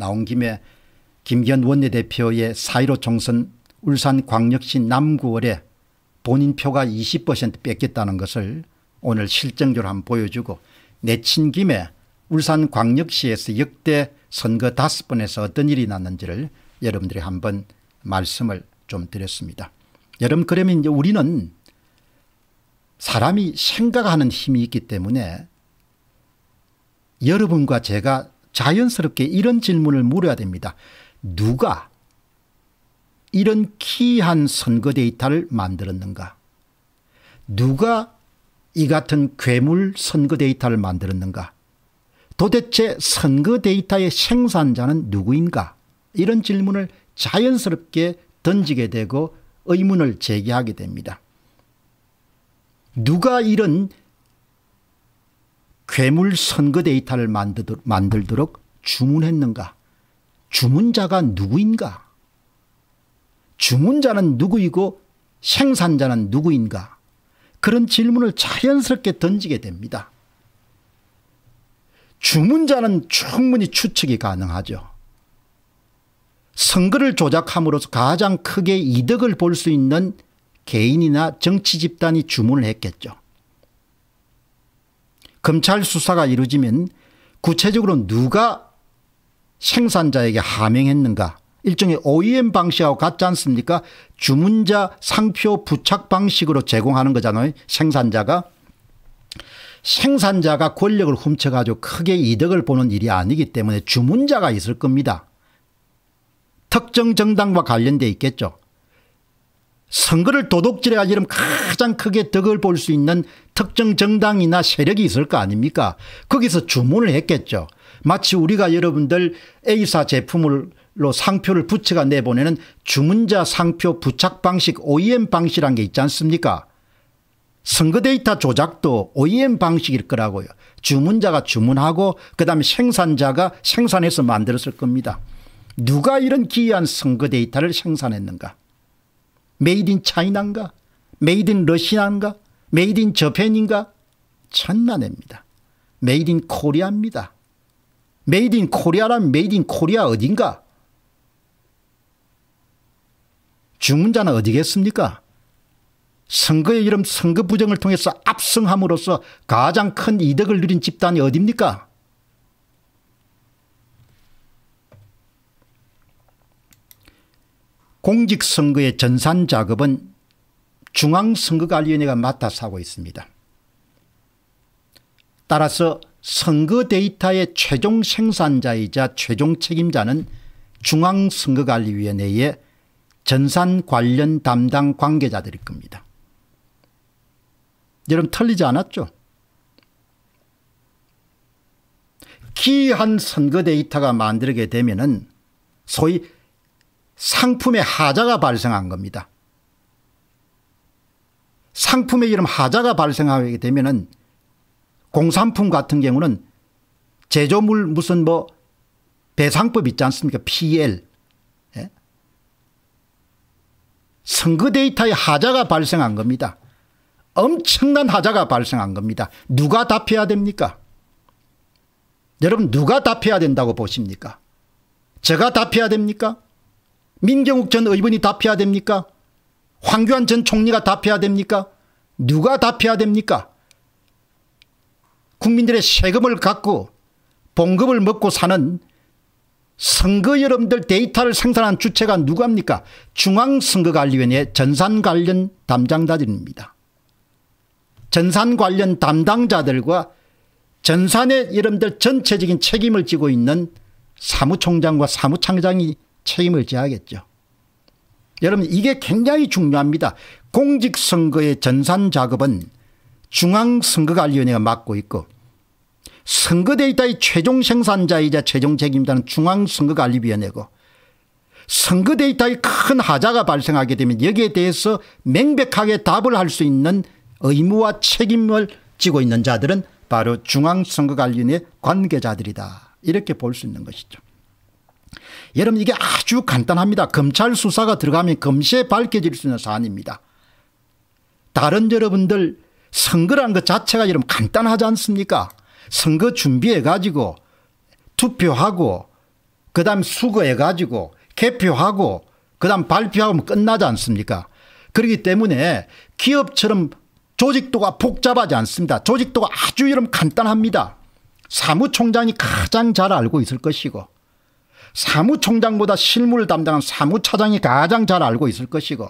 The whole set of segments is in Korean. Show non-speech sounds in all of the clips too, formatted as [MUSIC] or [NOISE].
나온 김에 김기현 원내대표의 사일오 총선 울산 광역시 남구월에 본인 표가 20% 뺏겼다는 것을 오늘 실정적으로 한번 보여주고 내친 김에 울산 광역시에서 역대 선거 다섯 번에서 어떤 일이 났는지를 여러분들이 한번 말씀을 좀 드렸습니다. 여러분 그러면 이제 우리는 사람이 생각하는 힘이 있기 때문에 여러분과 제가 자연스럽게 이런 질문을 물어야 됩니다. 누가 이런 키한 선거 데이터를 만들었는가? 누가 이 같은 괴물 선거 데이터를 만들었는가? 도대체 선거 데이터의 생산자는 누구인가? 이런 질문을 자연스럽게 던지게 되고 의문을 제기하게 됩니다. 누가 이런 괴물 선거 데이터를 만들도록 주문했는가? 주문자가 누구인가? 주문자는 누구이고 생산자는 누구인가? 그런 질문을 자연스럽게 던지게 됩니다. 주문자는 충분히 추측이 가능하죠. 선거를 조작함으로써 가장 크게 이득을 볼 수 있는 개인이나 정치 집단이 주문을 했겠죠. 검찰 수사가 이루어지면 구체적으로 누가 생산자에게 하명했는가 일종의 OEM 방식하고 같지 않습니까 주문자 상표 부착 방식으로 제공하는 거잖아요 생산자가 생산자가 권력을 훔쳐가지고 크게 이득을 보는 일이 아니기 때문에 주문자가 있을 겁니다. 특정 정당과 관련돼 있겠죠. 선거를 도둑질해 가지고 가장 크게 덕을 볼 수 있는 특정 정당이나 세력이 있을 거 아닙니까 거기서 주문을 했겠죠. 마치 우리가 여러분들 A사 제품으로 상표를 부채가 내보내는 주문자 상표 부착 방식 OEM 방식이란 게 있지 않습니까 선거 데이터 조작도 OEM 방식일 거라고요. 주문자가 주문하고 그다음에 생산자가 생산해서 만들었을 겁니다. 누가 이런 기이한 선거 데이터를 생산했는가 메이드 인 차이나인가? 메이드 인 러시아인가? 메이드 인저편인가 장난입니다. 메이드 인 코리아입니다. 메이드 인 코리아란 메이드 인 코리아 어딘가? 주문자는 어디겠습니까? 선거의 이름 선거 부정을 통해서 압승함으로써 가장 큰 이득을 누린 집단이 어딥니까? 공직선거의 전산 작업은 중앙선거관리위원회가 맡아서 하고 있습니다. 따라서 선거 데이터의 최종 생산자이자 최종 책임자는 중앙선거관리위원회의 전산 관련 담당 관계자들일 겁니다. 여러분 틀리지 않았죠? 기이한 선거 데이터가 만들게 되면 소위 상품의 하자가 발생한 겁니다. 상품의 이름 하자가 발생하게 되면은 공산품 같은 경우는 제조물 무슨 뭐 배상법 있지 않습니까? PL. 예? 선거 데이터의 하자가 발생한 겁니다. 엄청난 하자가 발생한 겁니다. 누가 답해야 됩니까? 여러분 누가 답해야 된다고 보십니까? 제가 답해야 됩니까? 민경욱 전 의원이 답해야 됩니까? 황교안 전 총리가 답해야 됩니까? 누가 답해야 됩니까? 국민들의 세금을 갖고 봉급을 먹고 사는 선거 여러분들 데이터를 생산한 주체가 누구합니까 중앙선거관리위원회 전산 관련 담당자들입니다. 전산 관련 담당자들과 전산의 여러분들 전체적인 책임을 지고 있는 사무총장과 사무창장이 책임을 져야겠죠. 여러분 이게 굉장히 중요합니다. 공직선거의 전산작업은 중앙선거관리위원회가 맡고 있고 선거 데이터의 최종 생산자이자 최종 책임자는 중앙선거관리위원회고 선거 데이터에 큰 하자가 발생하게 되면 여기에 대해서 명백하게 답을 할 수 있는 의무와 책임을 지고 있는 자들은 바로 중앙선거관리위원회 관계자들이다. 이렇게 볼 수 있는 것이죠. 여러분 이게 아주 간단합니다. 검찰 수사가 들어가면 금시에 밝혀질 수 있는 사안입니다. 다른 여러분들 선거란 것 자체가 여러분 간단하지 않습니까? 선거 준비해 가지고 투표하고 그다음 수거해 가지고 개표하고 그다음 발표하면 뭐 끝나지 않습니까? 그렇기 때문에 기업처럼 조직도가 복잡하지 않습니다. 조직도가 아주 여러분 간단합니다. 사무총장이 가장 잘 알고 있을 것이고 사무총장보다 실무를 담당한 사무차장이 가장 잘 알고 있을 것이고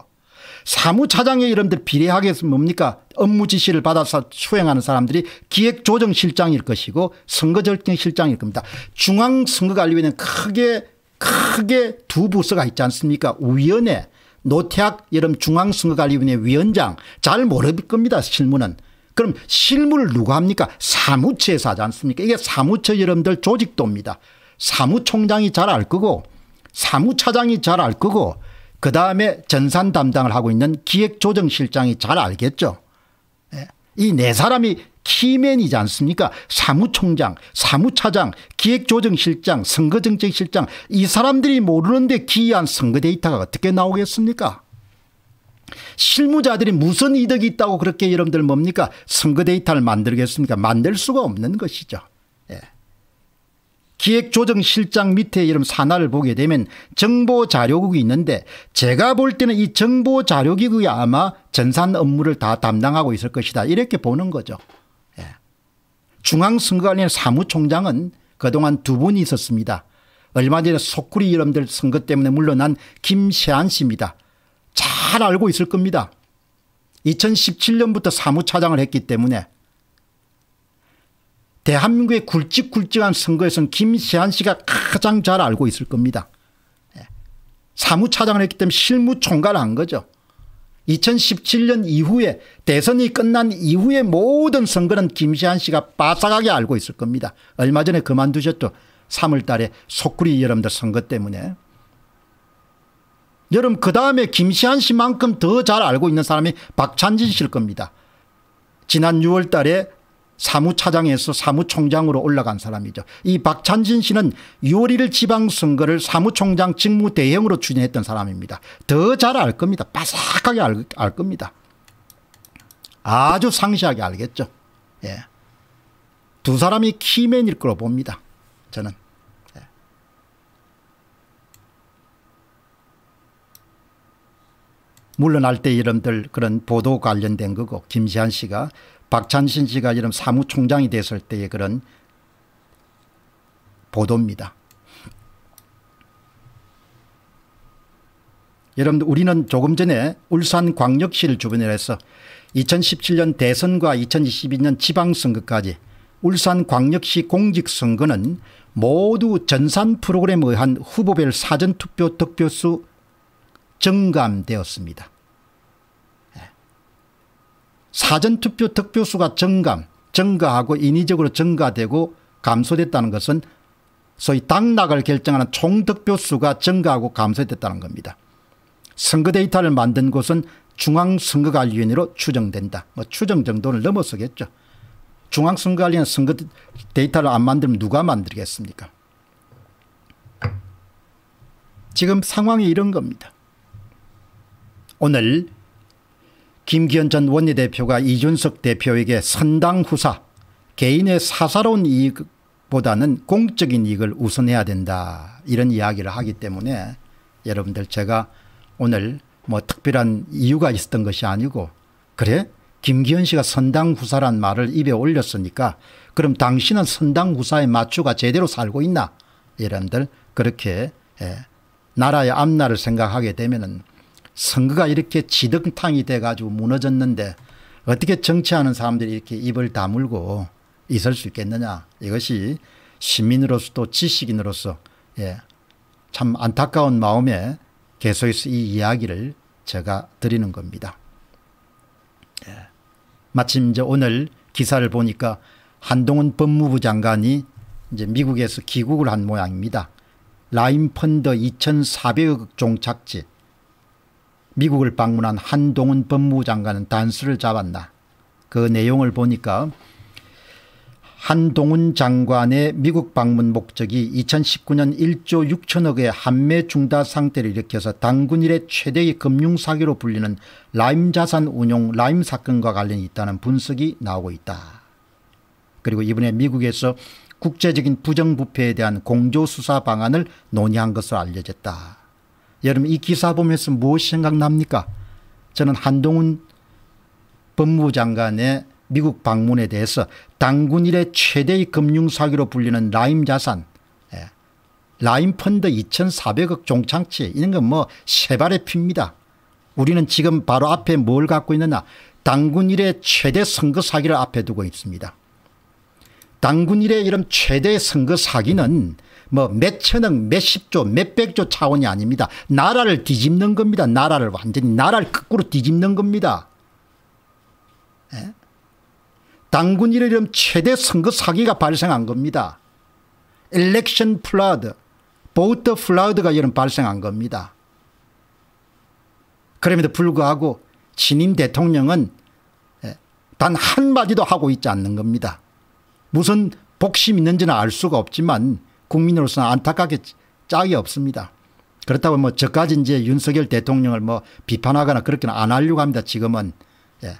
사무차장의 이름들 비례하게 해서 뭡니까 업무 지시를 받아서 수행하는 사람들이 기획조정실장일 것이고 선거절정실장일 겁니다. 중앙선거관리위원회는 크게 크게 두 부서가 있지 않습니까 위원회 노태학 여름 중앙선거관리위원회 위원장 잘 모를 겁니다 실무는. 그럼 실무를 누가 합니까 사무처에서 하지 않습니까 이게 사무처 여러분들 조직도입니다. 사무총장이 잘 알 거고 사무차장이 잘 알 거고 그 다음에 전산 담당을 하고 있는 기획조정실장이 잘 알겠죠. 예. 이네 사람이 키맨이지 않습니까? 사무총장, 사무차장, 기획조정실장, 선거정책실장 이 사람들이 모르는데 기이한 선거 데이터가 어떻게 나오겠습니까? 실무자들이 무슨 이득이 있다고 그렇게 여러분들 뭡니까? 선거 데이터를 만들겠습니까? 만들 수가 없는 것이죠. 기획조정실장 밑에 이름 산하를 보게 되면 정보자료국이 있는데 제가 볼 때는 이 정보자료기구가 아마 전산 업무를 다 담당하고 있을 것이다 이렇게 보는 거죠. 예. 중앙선거관리 사무총장은 그동안 두 분이 있었습니다. 얼마 전에 소쿠리 이름들 선거 때문에 물러난 김세한 씨입니다. 잘 알고 있을 겁니다. 2017년부터 사무차장을 했기 때문에 대한민국의 굵직굵직한 선거에선김세한 씨가 가장 잘 알고 있을 겁니다. 예. 사무차장을 했기 때문에 실무총괄을 한 거죠. 2017년 이후에 대선이 끝난 이후에 모든 선거는 김시한 씨가 빠삭하게 알고 있을 겁니다. 얼마 전에 그만두셨죠. 3월 달에 소쿠리 여러분들 선거 때문에. 여러분 그 다음에 김시한 씨만큼 더 잘 알고 있는 사람이 박찬진 씨일 겁니다. 지난 6월 달에 사무차장에서 사무총장으로 올라간 사람이죠. 이 박찬진 씨는 6월 1일 지방선거를 사무총장 직무 대행으로 추진했던 사람입니다. 더 잘 알 겁니다. 바삭하게 알, 알, 겁니다. 아주 상시하게 알겠죠. 예. 두 사람이 키맨일 거로 봅니다. 저는. 물러날 때 이름들 그런 보도 관련된 거고 김시한 씨가 박찬신 씨가 이름 사무총장이 됐을 때의 그런 보도입니다. 여러분 우리는 조금 전에 울산 광역시를 주변으로 해서 2017년 대선과 2022년 지방선거까지 울산 광역시 공직선거는 모두 전산 프로그램에 의한 후보별 사전투표 득표수 정감되었습니다. 예. 사전투표 득표수가 정감, 증가하고 인위적으로 증가되고 감소됐다는 것은 소위 당락을 결정하는 총득표수가 증가하고 감소됐다는 겁니다. 선거 데이터를 만든 곳은 중앙선거관리위원회로 추정된다. 뭐 추정 정도는 넘어서겠죠. 중앙선거관리위원회 선거 데이터를 안 만들면 누가 만들겠습니까? 지금 상황이 이런 겁니다. 오늘 김기현 전 원내대표가 이준석 대표에게 선당 후사 개인의 사사로운 이익보다는 공적인 이익을 우선해야 된다 이런 이야기를 하기 때문에 여러분들 제가 오늘 뭐 특별한 이유가 있었던 것이 아니고 그래 김기현 씨가 선당 후사란 말을 입에 올렸으니까 그럼 당신은 선당 후사의 맞추가 제대로 살고 있나 여러분들 그렇게 예, 나라의 앞날을 생각하게 되면은 선거가 이렇게 지등탕이 돼가지고 무너졌는데 어떻게 정치하는 사람들이 이렇게 입을 다물고 있을 수 있겠느냐 이것이 시민으로서도 지식인으로서 예, 참 안타까운 마음에 계속해서 이 이야기를 제가 드리는 겁니다. 예. 마침 이제 오늘 기사를 보니까 한동훈 법무부 장관이 이제 미국에서 귀국을 한 모양입니다. 라인펀드 2,400억 종착지 미국을 방문한 한동훈 법무부 장관은 단수를 잡았다. 그 내용을 보니까 한동훈 장관의 미국 방문 목적이 2019년 1조 6천억의 한매 중다 상태를 일으켜서 당군 일의 최대의 금융사기로 불리는 라임 자산 운용 라임 사건과 관련이 있다는 분석이 나오고 있다. 그리고 이번에 미국에서 국제적인 부정부패에 대한 공조수사 방안을 논의한 것으로 알려졌다. 여러분 이 기사 보면서 무엇이 생각납니까? 저는 한동훈 법무부 장관의 미국 방문에 대해서 당군 일의 최대의 금융사기로 불리는 라임 자산 예, 라임 펀드 2,400억 종창치 이런 건 뭐 세발의 핍니다. 우리는 지금 바로 앞에 뭘 갖고 있느냐 당군 일의 최대 선거 사기를 앞에 두고 있습니다. 당군 일의 이런 최대 선거 사기는 뭐 몇천억 몇십조 몇백조 차원이 아닙니다. 나라를 뒤집는 겁니다. 나라를 완전히 나라를 거꾸로 뒤집는 겁니다. 예? 당군 이름 최대 선거 사기가 발생한 겁니다. 일렉션 플라드 보트 플라우드가 이런 발생한 겁니다. 그럼에도 불구하고 신임 대통령은 예, 단 한마디도 하고 있지 않는 겁니다. 무슨 복심 있는지는 알 수가 없지만 국민으로서는 안타깝게 짝이 없습니다. 그렇다고 뭐 저까지 이제 윤석열 대통령을 뭐 비판하거나 그렇게는 안 하려고 합니다. 지금은. 예.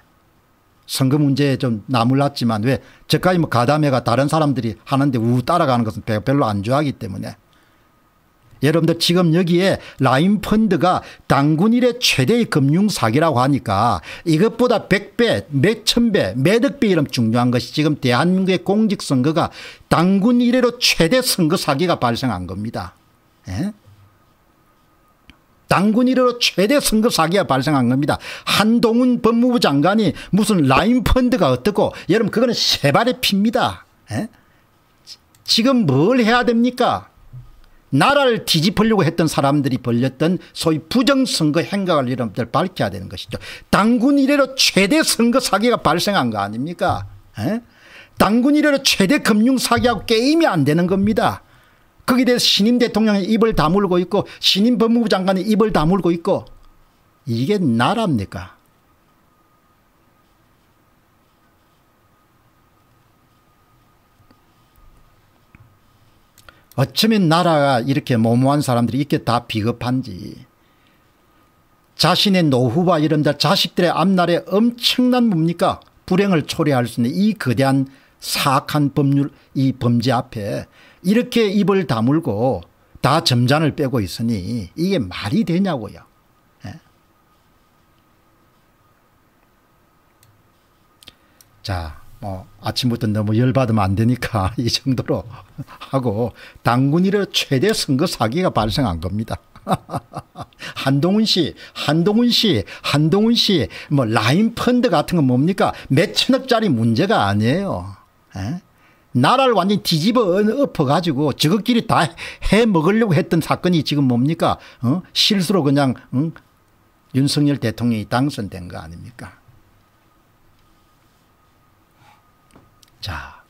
선거 문제에 좀 나물났지만 왜 저까지 뭐 가담회가 다른 사람들이 하는데 우 따라가는 것은 별로 안 좋아하기 때문에 여러분들 지금 여기에 라인펀드가 당군 일의 최대의 금융사기라고 하니까 이것보다 100배, 몇천 배, 몇억 배 이런 중요한 것이 지금 대한민국의 공직선거가 당군 일회로 최대 선거 사기가 발생한 겁니다. 예? 당군 일회로 최대 선거 사기가 발생한 겁니다. 한동훈 법무부 장관이 무슨 라인펀드가 어떻고 여러분 그거는 세발의 핍니다. 예? 지금 뭘 해야 됩니까? 나라를 뒤집으려고 했던 사람들이 벌렸던 소위 부정선거 행각을 여러분들 밝혀야 되는 것이죠. 당군 이래로 최대 선거 사기가 발생한 거 아닙니까? 에? 당군 이래로 최대 금융 사기하고 게임이 안 되는 겁니다. 거기에 대해서 신임 대통령이 입을 다물고 있고 신임 법무부 장관이 입을 다물고 있고 이게 나라입니까? 어쩌면 나라가 이렇게 모모한 사람들이 이렇게 다 비겁한지 자신의 노후와 이런들 자식들의 앞날에 엄청난 뭡니까 불행을 초래할 수 있는 이 거대한 사악한 법률 이 범죄 앞에 이렇게 입을 다물고 다 점잔을 빼고 있으니 이게 말이 되냐고요. 예. 자뭐 아침부터 너무 열받으면 안 되니까 [LAUGHS] 이 정도로 하고 당군이로 최대 선거 사기가 발생한 겁니다. [LAUGHS] 한동훈 씨, 한동훈 씨, 한동훈 씨, 뭐 라인 펀드 같은 건 뭡니까? 몇천억짜리 문제가 아니에요. 에? 나라를 완전히 뒤집어 엎어가지고 저것끼리 다 해 먹으려고 했던 사건이 지금 뭡니까? 어? 실수로 그냥 응? 윤석열 대통령이 당선된 거 아닙니까? Chao.